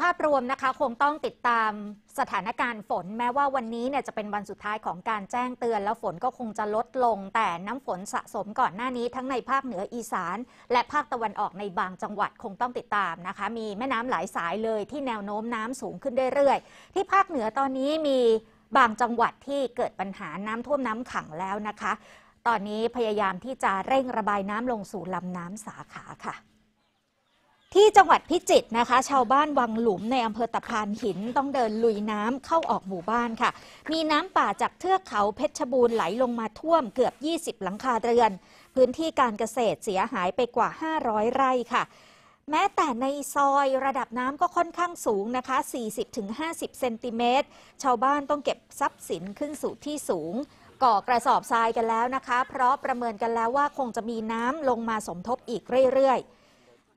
ภาพรวมนะคะคงต้องติดตามสถานการณ์ฝน แม้ว่าวันนี้เนี่ยจะเป็นวันสุดท้ายของการแจ้งเตือน แล้วฝนก็คงจะลดลง แต่น้ำฝนสะสมก่อนหน้านี้ทั้งในภาคเหนืออีสานและภาคตะวันออกในบางจังหวัดคงต้องติดตามนะคะ มีแม่น้ำหลายสายเลยที่แนวโน้มน้ำสูงขึ้นเรื่อยๆที่ภาคเหนือตอนนี้มีบางจังหวัดที่เกิดปัญหาน้ำท่วมน้ำขังแล้วนะคะ ตอนนี้พยายามที่จะเร่งระบายน้ำลงสู่ลำน้ำสาขาค่ะที่จังหวัดพิจิตรนะคะ ชาวบ้านวังหลุมในอำเภอตะพานหินต้องเดินลุยน้ำเข้าออกหมู่บ้านค่ะ มีน้ำป่าจากเทือกเขาเพชรบูรณ์ไหลลงมาท่วมเกือบ 20 หลังคาเรือน พื้นที่การเกษตรเสียหายไปกว่า 500 ไร่ค่ะ แม้แต่ในซอยระดับน้ำก็ค่อนข้างสูงนะคะ 40-50 เซนติเมตร ชาวบ้านต้องเก็บทรัพย์สินขึ้นสู่ที่สูง ก่อกระสอบทรายกันแล้วนะคะ เพราะประเมินกันแล้วว่าคงจะมีน้ำลงมาสมทบอีกเรื่อยๆ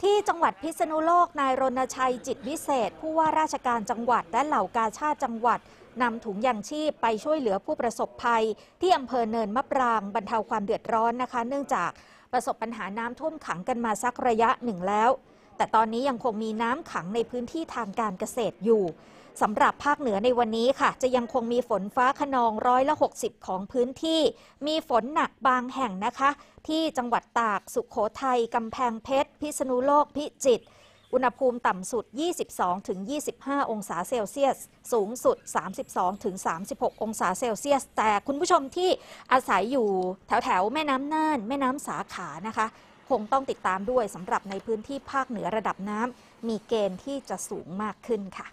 ที่จังหวัดพิษณุโลก นายรณชัยจิตวิเศษ ผู้ว่าราชการจังหวัดและเหล่ากาชาติจังหวัดนำถุงยางชีพไปช่วยเหลือผู้ประสบภัย ที่อำเภอเนินมะปรางบรรเทาความเดือดร้อนนะคะ เนื่องจากประสบปัญหาน้ำท่วมขังกันมาสักระยะหนึ่งแล้ว แต่ตอนนี้ยังคงมีน้ำขังในพื้นที่ทางการเกษตรอยู่สำหรับภาคเหนือในวันนี้ค่ะ จะยังคงมีฝนฟ้าขนองร้อยละ 60 ของพื้นที่ มีฝนหนักบางแห่งนะคะ ที่จังหวัดตากสุขโขทัยกำแพงเพชรพิษณุโลกพิจิตรอุณหภูมิต่ำสุด 22-25 องศาเซลเซียส สูงสุด 32-36 องศาเซลเซียส แต่คุณผู้ชมที่อาศัยอยู่แถวแถวแม่น้ำน่านแม่น้ำสาขานะคะ คงต้องติดตามด้วยสำหรับในพื้นที่ภาคเหนือระดับน้ำมีเกณฑ์ที่จะสูงมากขึ้นค่ะ